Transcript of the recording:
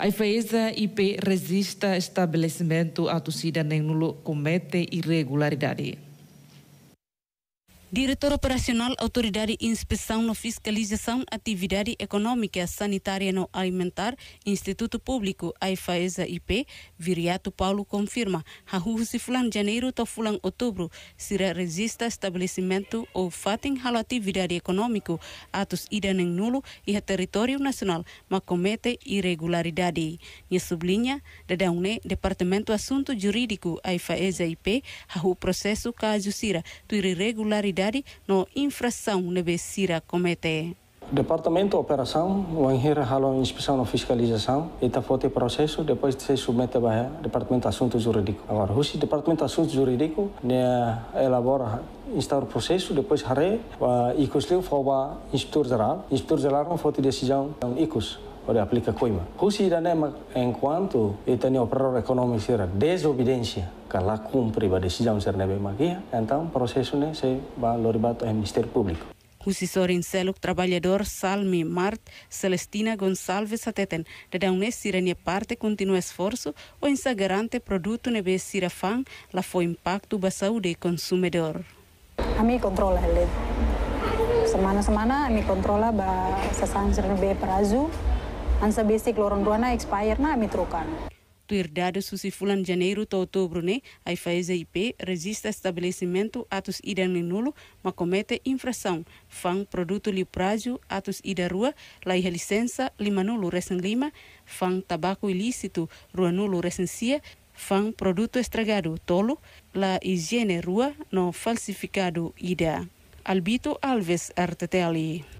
A IFAESA IP resiste estabelecimento a torcida nem nulo comete irregularidade. Diretor Operacional Autoridade Inspeção no Fiscalização Atividade Econômica Sanitária no Alimentar, Instituto Público AIFAESA IP, Viriato Paulo confirma, Hahusi Fulan Janeiro to Fulan Outubro, Sira Resista Estabelecimento ou Fatem Halo Atividade Econômico, Atos Nem Nulo e a Território Nacional, mas comete irregularidade. E sublinha, Dadaune, Departamento Assunto Jurídico AIFAESA IP, Rahu Processo Caso Sira, tu irregularidade no infração na cometer. comete. Departamento de Operação, o Engenheiro Ralo Inspeção e Fiscalização, está forte é processo, depois se submete ao Departamento de Assuntos Jurídicos. Agora, o Departamento de Assuntos Jurídicos né, elabora, instaura o processo, depois rare, e eh, conselho para o Inspetor Geral. Inspetor Geral não forte decisão, do é um ICOS. pa da aplica coima. Husi da nema enquanto itani operador econômico sira desobediência kala cumpre ba decisão ser nebe magia, então processo ne se ba loribato em Ministério Público. Husi sorin seluk trabalhador Salmi Mart Celestina Gonçalves ateten da daune sira ne parte continua esforço o insagrante produto nebe sira fan la foi impacto ba saúde consumidor. Ami controla ele semana-semana mi controla ba sasan sirne be prazu ansa basic loron duana expire na mitrukan. Tuirdado susi fulan janeiro to outubro ne, a IFAESA-IP resiste a estabelecimento atos ida nulo, mas comete infração. Fã produto li prazo, atos ida rua, laiha licença, lima nulo recém lima, fã tabaco ilícito, rua nulo recensia, fã produto estragado tolo, la higiene rua não falsificado ida. Albito Alves RTTli.